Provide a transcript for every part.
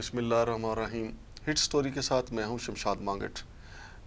बसमीम hit story के साथ मैं हूं शमशाद मांगट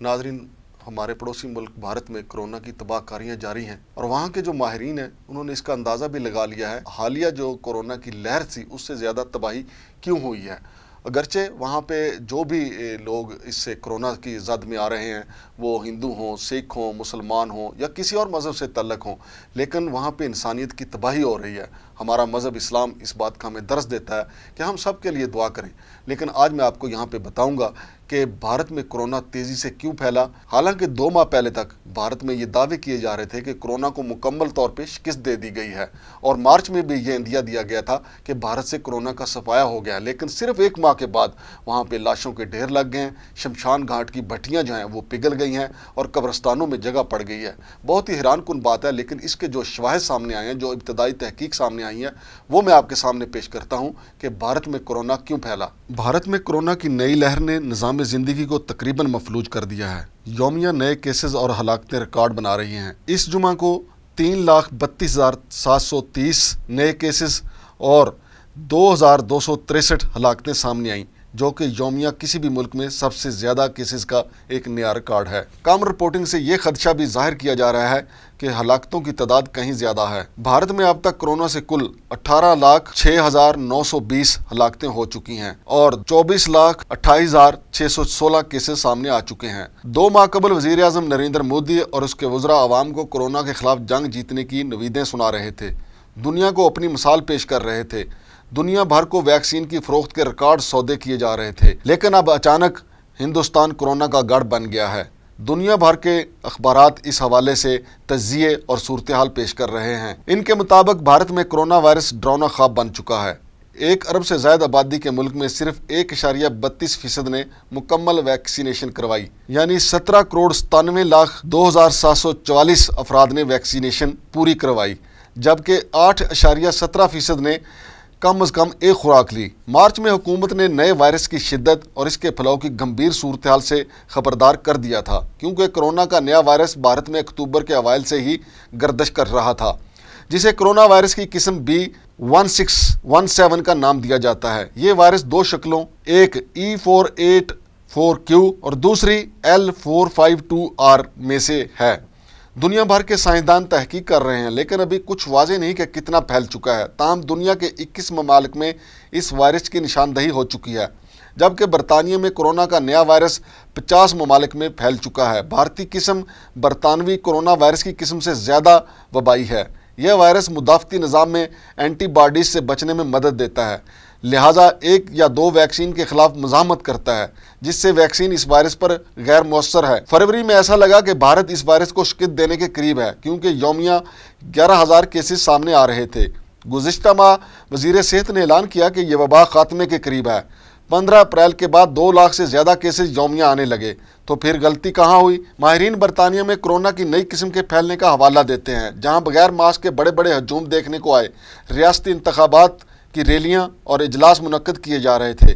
नाजरीन हमारे पड़ोसी मुल्क भारत में कोरोना की कारियाँ जारी हैं और वहाँ के जो माहरीन हैं उन्होंने इसका अंदाज़ा भी लगा लिया है हालिया जो कोरोना की लहर थी उससे ज़्यादा तबाही क्यों हुई है अगरचे वहाँ पे जो भी लोग इससे कोरोना की जद में आ रहे हैं वो हिंदू हों सिख हों मुसलमान हों या किसी और मज़हब से तलक हों लेकिन वहाँ पे इंसानियत की तबाही हो रही है हमारा मज़हब इस्लाम इस बात का हमें दर्ज देता है कि हम सब के लिए दुआ करें लेकिन आज मैं आपको यहाँ पे बताऊँगा कि भारत में कोरोना तेज़ी से क्यों फैला हालांकि दो माह पहले तक भारत में ये दावे किए जा रहे थे कि कोरोना को मुकम्मल तौर पर शिकस्त दे दी गई है और मार्च में भी ये इंदिया दिया गया था कि भारत से कोरोना का सफाया हो गया है लेकिन सिर्फ एक माह के बाद वहाँ पर लाशों के ढेर लग गए हैं शमशान घाट की भट्टियाँ जो हैं वो पिघल गई हैं और कब्रस्तानों में जगह पड़ गई है बहुत ही हैरान कन बात है लेकिन इसके जो शवाहद सामने आए हैं जो इब्तदाई तहकीक सामने में आई हैं वो मैं आपके सामने पेश करता हूँ कि भारत में कोरोना क्यों फैला भारत में कोरोना की नई लहर ने निज़ाम ज़िंदगी को तकरीबन मफलूज कर दिया है योमिया नए केसेज और हलाकतें रिकॉर्ड बना रही हैं इस जुमा को तीन लाख बत्तीस हज़ार सात सौ तीस नए केसेस और दो हज़ार दो सौ तिरसठ हलाकतें सामने आईं जो कि योमिया किसी भी मुल्क में सबसे ज़्यादा केसेस का एक नया रिकॉर्ड है कम रिपोर्टिंग से ये खदशा भी जाहिर किया जा रहा है कि हलाकतों की तादाद कहीं ज़्यादा है भारत में अब तक कोरोना से कुल अठारह लाख छः हज़ार नौ सौ बीस हलाकतें हो चुकी हैं और चौबीस लाख अट्ठाईस हज़ार छः सौ सोलह केसेस सामने आ चुके हैं दो माह कबल वजीर अजम नरेंद्र मोदी और उसके वज्रा आवाम को कोरोना के खिलाफ जंग जीतने की नवीदें सुना रहे थे दुनिया को अपनी मिसाल पेश कर रहे थे दुनिया भर को वैक्सीन की फरोख्त के रिकॉर्ड सौदे किए जा रहे थे लेकिन अब अचानक हिंदुस्तान कोरोना का गढ़ बन गया है दुनिया भर के अखबार इस हवाले से तजिए और सूरत हाल पेश कर रहे हैं इनके मुताबिक भारत में कोरोना वायरस ड्रोना खाब बन चुका है एक अरब से ज्यादा आबादी के मुल्क में सिर्फ एक इशारिया बत्तीस फीसद ने मुकम्मल वैक्सीनेशन करवाई यानी सत्रह करोड़ सतानवे लाख दो हज़ार सात सौ चवालीस अफराद ने वैक्सीनेशन पूरी करवाई जबकि आठ अशारिया सत्रह फीसद ने कम अज कम एक खुराक ली मार्च में हुकूमत ने नए वायरस की शिद्दत और इसके फैलाव की गंभीर सूरत हाल से खबरदार कर दिया था क्योंकि कोरोना का नया वायरस भारत में अक्टूबर के अवैल से ही गर्दश कर रहा था जिसे कोरोना वायरस की किस्म B one one six seven का नाम दिया जाता है ये वायरस दो शक्लों एक E four eight four Q और दूसरी L four five two R में से है दुनिया भर के साइंसदान तहकीक कर रहे हैं लेकिन अभी कुछ वाजे नहीं कि कितना फैल चुका है तमाम दुनिया के 21 ममालिक में इस वायरस की निशानदही हो चुकी है जबकि बरतानिया में कोरोना का नया वायरस 50 ममालिक में फैल चुका है भारतीय किस्म बरतानवी कोरोना वायरस की किस्म से ज़्यादा वबाई है यह वायरस मुदाफ़ती निज़ाम में एंटीबॉडीज़ से बचने में मदद देता है लिहाजा एक या दो वैक्सीन के खिलाफ मजामत करता है जिससे वैक्सीन इस वायरस पर गैर मौसर है फरवरी में ऐसा लगा कि भारत इस वायरस को शिकत देने के करीब है क्योंकि योमिया ग्यारह हज़ार केसेस सामने आ रहे थे गुजशत माह वजीर सेहत ने ऐलान किया कि यह वबा खात्मे के करीब है पंद्रह अप्रैल के बाद दो लाख से ज़्यादा केसेज योमिया आने लगे तो फिर गलती कहाँ हुई माहरीन बरतानिया में कोरोना की नई किस्म के फैलने का हवाला देते हैं जहाँ बगैर मास्क के बड़े बड़े हजूम देखने को आए रियाती इंतबात की रैलियाँ और इजलास मुनद किए जा रहे थे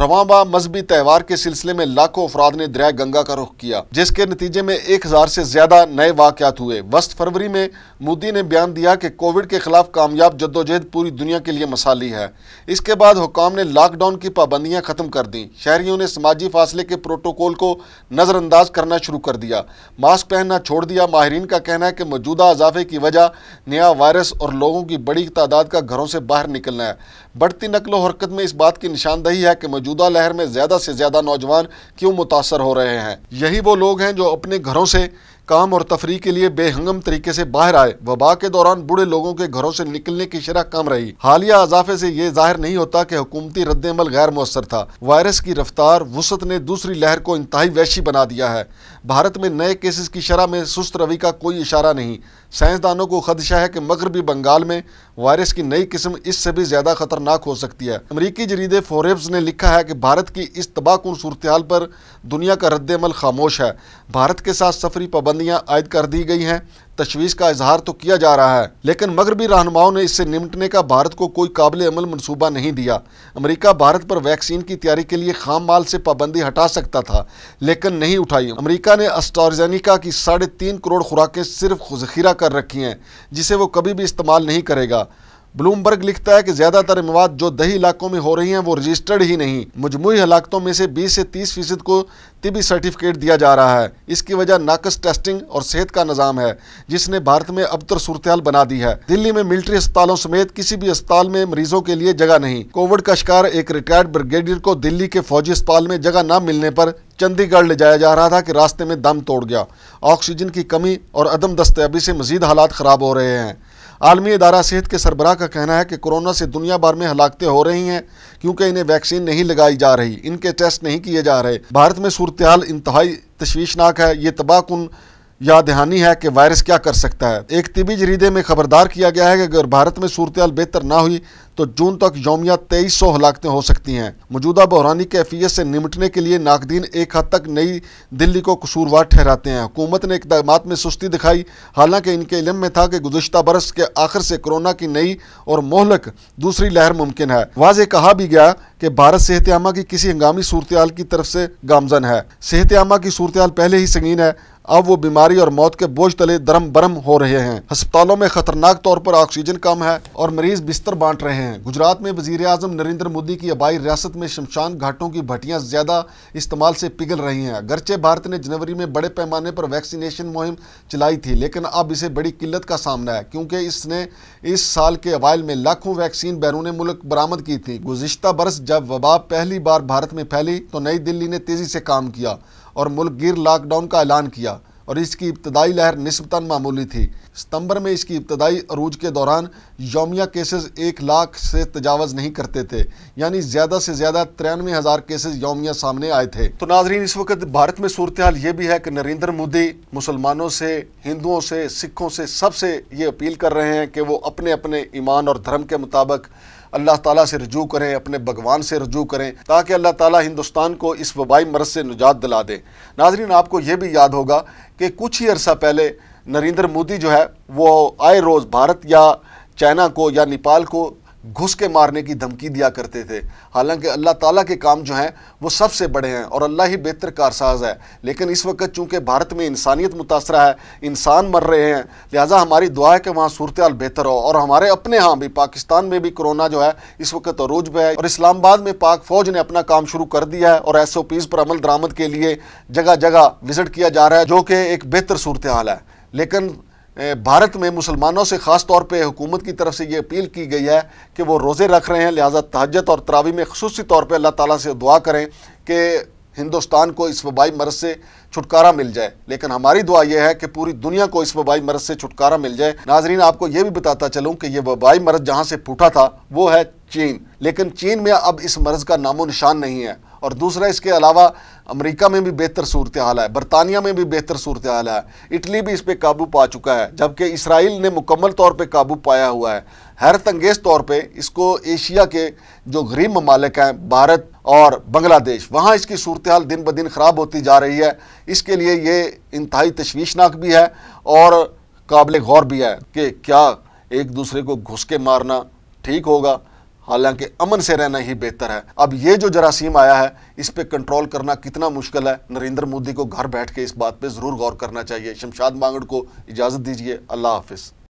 रवाबा मजहबी त्यौहार के सिलसिले में लाखों अफराद ने दरिया गंगा का रुख किया जिसके नतीजे में एक हज़ार से ज़्यादा नए वाक़ात हुए वस्त फरवरी में मोदी ने बयान दिया कि कोविड के खिलाफ कामयाब जद्दोजहद पूरी दुनिया के लिए मसाली है इसके बाद हुकाम ने लॉकडाउन की पाबंदियाँ ख़त्म कर दी शहरीों ने समाजी फासले के प्रोटोकॉल को नज़रअंदाज करना शुरू कर दिया मास्क पहनना छोड़ दिया माहरीन का कहना है कि मौजूदा इजाफे की वजह नया वायरस और लोगों की बड़ी तादाद का घरों से बाहर निकलना है बढ़ती नकलो हरकत में इस बात की निशानदही है कि मौजूदा लहर में ज़्यादा से ज़्यादा नौजवान क्यों मुतासर हो रहे हैं यही वो लोग हैं जो अपने घरों से काम और तफरी के लिए बेहंगम तरीके से बाहर आए वबा के दौरान बूढ़े लोगों के घरों से निकलने की शरह कम रही हालिया अजाफे से ये जाहिर नहीं होता कि हुकूमती रद्दमल गैर मौसर था वायरस की रफ्तार वसत ने दूसरी लहर को इंतहाई वैशी बना दिया है भारत में नए केसेस की शरह में सुस्त रवि का कोई इशारा नहीं साइंसदानों को खदशा है कि मगरबी बंगाल में वायरस की नई किस्म इससे भी ज़्यादा खतरनाक हो सकती है अमरीकी जरीदे फोरेब्स ने लिखा है कि भारत की इस तबाहकुन सूरत पर दुनिया का रद्दमल खामोश है भारत के साथ सफरी पाबंदियाँ आयद कर दी गई हैं तशवीश का इजहार तो किया जा रहा है लेकिन मगरबी रहनुमाओं ने इससे निमटने का भारत को कोई काबिल अमल मनसूबा नहीं दिया अमरीका भारत पर वैक्सीन की तैयारी के लिए खाम माल से पाबंदी हटा सकता था लेकिन नहीं उठाई अमरीका ने अस्ट्राजेनिका की साढ़े तीन करोड़ खुराकें सिर्फ जखीरा कर रखी हैं जिसे वो कभी भी इस्तेमाल नहीं करेगा ब्लूमबर्ग लिखता है कि ज्यादातर इमवाद जो दही इलाकों में हो रही हैं वो रजिस्टर्ड ही नहीं मजमू हलाकतों में से 20 से 30 फीसद को तिबी सर्टिफिकेट दिया जा रहा है इसकी वजह नाकस टेस्टिंग और सेहत का निज़ाम है जिसने भारत में अब तर बना दी है दिल्ली में मिलिट्री अस्पतालों समेत किसी भी अस्पताल में मरीजों के लिए जगह नहीं कोविड का शिकार एक रिटायर्ड ब्रिगेडियर को दिल्ली के फौजी अस्पताल में जगह न मिलने पर चंडीगढ़ ले जाया जा रहा था कि रास्ते में दम तोड़ गया ऑक्सीजन की कमी और अदम दस्तयाबी से मजीद हालात खराब हो रहे हैं आलमी अदारा सेहत के सरबराह का कहना है कि कोरोना से दुनिया भर में हलाकते हो रही हैं क्योंकि इन्हें वैक्सीन नहीं लगाई जा रही इनके टेस्ट नहीं किए जा रहे भारत में सूरत हाल इंतहाई तशवीशनाक है ये तबाह कन या दहानी है कि वायरस क्या कर सकता है एक तिबी जरीदे में खबरदार किया गया है कि अगर भारत में सूरत बेहतर ना हुई तो जून तक योमिया तेईस सौ हलाकतें हो सकती हैं मौजूदा बहरानी कैफियत से निमटने के लिए नाकदीन एक हद तक नई दिल्ली को कसूरवार ठहराते हैं हुकूमत ने इकदाम में सुस्ती दिखाई हालांकि इनके इलम में था कि गुजशत बरस के आखिर से कोरोना की नई और मोहलक दूसरी लहर मुमकिन है वाज कहा भी गया कि भारत सेहत आमा की किसी हंगामी सूरत की तरफ से गामजन है सेहत आमा की सूरत पहले ही संगीन है अब वो बीमारी और मौत के बोझ तले दरम बरम हो रहे हैं अस्पतालों में खतरनाक तौर पर ऑक्सीजन कम है और मरीज बिस्तर बांट रहे हैं गुजरात में वजीर अजम नरेंद्र मोदी की अबाई रियासत में शमशान घाटों की भट्टियाँ ज्यादा इस्तेमाल से पिघल रही हैं अगरचे भारत ने जनवरी में बड़े पैमाने पर वैक्सीनेशन मुहिम चलाई थी लेकिन अब इसे बड़ी किल्लत का सामना है क्योंकि इसने इस साल के अवाइल में लाखों वैक्सीन बैरून मुल्क बरामद की थी गुजशत बरस जब वबा पहली बार भारत में फैली तो नई दिल्ली ने तेजी से काम किया और मुल्क गिर लॉकडाउन का ऐलान किया और इसकी इब्तदाई लहर नस्बता मामूली थी सितंबर में इसकी इब्तदाई अरूज के दौरान योमिया केसेस एक लाख से तजावज़ नहीं करते थे यानी ज़्यादा से ज़्यादा तिरानवे हज़ार केसेज योमिया सामने आए थे तो नाजरीन इस वक्त भारत में सूरत हाल ये भी है कि नरेंद्र मोदी मुसलमानों से हिंदुओं से सिखों से सबसे ये अपील कर रहे हैं कि वो अपने अपने ईमान और धर्म के मुताबिक अल्लाह ताला से रजू करें अपने भगवान से रजू करें ताकि अल्लाह ताला हिंदुस्तान को इस वबाई मरज़ से निजात दिला दे नाजरीन आपको ये भी याद होगा कि कुछ ही अरसा पहले नरेंद्र मोदी जो है वो आए रोज़ भारत या चाइना को या नेपाल को घुस के मारने की धमकी दिया करते थे हालांकि अल्लाह ताला के काम जो हैं वो सबसे बड़े हैं और अल्लाह ही बेहतर कारसाज है लेकिन इस वक्त चूँकि भारत में इंसानियत मुतासर है इंसान मर रहे हैं लिहाजा हमारी दुआ है कि वहाँ सूरत बेहतर हो और हमारे अपने यहाँ भी पाकिस्तान में भी कोरोना जो है इस वक्त अरूज पर है और इस्लामाबाद में पाक फ़ौज ने अपना काम शुरू कर दिया है और एस ओ पीज़ पर अमल दरामद के लिए जगह जगह विज़िट किया जा रहा है जो कि एक बेहतर सूरत हाल है लेकिन भारत में मुसलमानों से ख़ास तौर पे हुकूमत की तरफ से ये अपील की गई है कि वो रोज़े रख रहे हैं लिहाजा तहजत और तरावी में खसूस तौर पे अल्लाह ताला से दुआ करें कि हिंदुस्तान को इस वबाई मरज से छुटकारा मिल जाए लेकिन हमारी दुआ यह है कि पूरी दुनिया को इस वबाई मरज से छुटकारा मिल जाए नाजरीन आपको यह भी बताता चलूँ कि यह वबाई मरज जहाँ से फूटा था वो है चीन लेकिन चीन में अब इस मरज़ का नामो निशान नहीं है और दूसरा इसके अलावा अमेरिका में भी बेहतर सूरत हाल है बरतानिया में भी बेहतर सूरत हाल है इटली भी इस पर काबू पा चुका है जबकि इसराइल ने मुकम्मल तौर पर काबू पाया हुआ है हैरत अंगेज तौर पर इसको एशिया के जो गरीब ममालिक हैं भारत और बंग्लादेश वहाँ इसकी सूरत हाल दिन ब दिन ख़राब होती जा रही है इसके लिए ये इंतहाई तशवीशनाक भी है और काबिल गौर भी है कि क्या एक दूसरे को घुस के मारना ठीक होगा हालांकि अमन से रहना ही बेहतर है अब ये जो जरासीम आया है इस पर कंट्रोल करना कितना मुश्किल है नरेंद्र मोदी को घर बैठ के इस बात पर ज़रूर गौर करना चाहिए शमशाद मांगड़ को इजाज़त दीजिए अल्लाह हाफिज़